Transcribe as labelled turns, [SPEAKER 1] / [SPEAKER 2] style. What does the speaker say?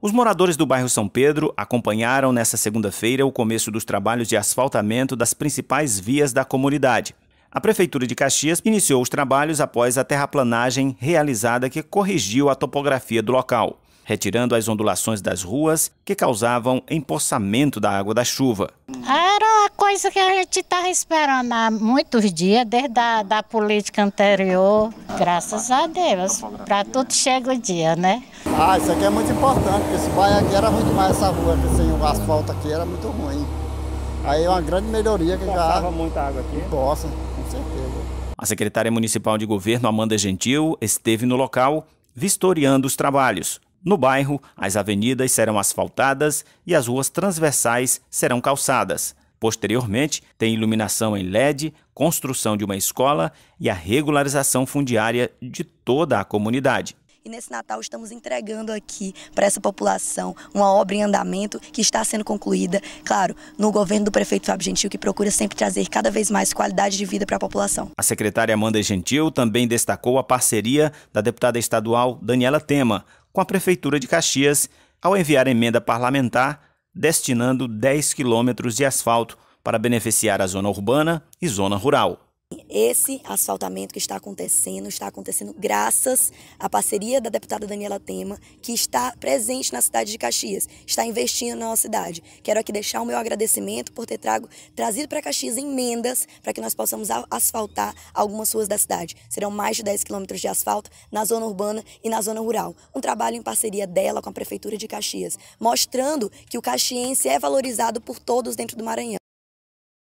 [SPEAKER 1] Os moradores do bairro São Pedro acompanharam nesta segunda-feira o começo dos trabalhos de asfaltamento das principais vias da comunidade. A Prefeitura de Caxias iniciou os trabalhos após a terraplanagem realizada que corrigiu a topografia do local retirando as ondulações das ruas que causavam empoçamento da água da chuva.
[SPEAKER 2] Era uma coisa que a gente estava tá esperando há muitos dias, desde a da política anterior. Graças a Deus, para tudo chega o dia, né? Ah, isso aqui é muito importante,
[SPEAKER 1] porque esse bairro aqui era muito mais essa rua, sem assim, o asfalto aqui era muito ruim. Aí é uma grande melhoria que Passava já... muita água aqui? Possa, com certeza. A secretária municipal de governo, Amanda Gentil, esteve no local, vistoriando os trabalhos. No bairro, as avenidas serão asfaltadas e as ruas transversais serão calçadas. Posteriormente, tem iluminação em LED, construção de uma escola e a regularização fundiária de toda a comunidade.
[SPEAKER 2] E nesse Natal estamos entregando aqui para essa população uma obra em andamento que está sendo concluída, claro, no governo do prefeito Fábio Gentil, que procura sempre trazer cada vez mais qualidade de vida para a população.
[SPEAKER 1] A secretária Amanda Gentil também destacou a parceria da deputada estadual Daniela Tema com a Prefeitura de Caxias ao enviar emenda parlamentar destinando 10 quilômetros de asfalto para beneficiar a zona urbana e zona rural.
[SPEAKER 2] Esse asfaltamento que está acontecendo, está acontecendo graças à parceria da deputada Daniela Tema, que está presente na cidade de Caxias, está investindo na nossa cidade. Quero aqui deixar o meu agradecimento por ter trago, trazido para Caxias emendas para que nós possamos asfaltar algumas ruas da cidade. Serão mais de 10 quilômetros de asfalto na zona urbana e na zona rural. Um trabalho em parceria dela com a Prefeitura de Caxias, mostrando que o caxiense é valorizado por todos dentro do Maranhão.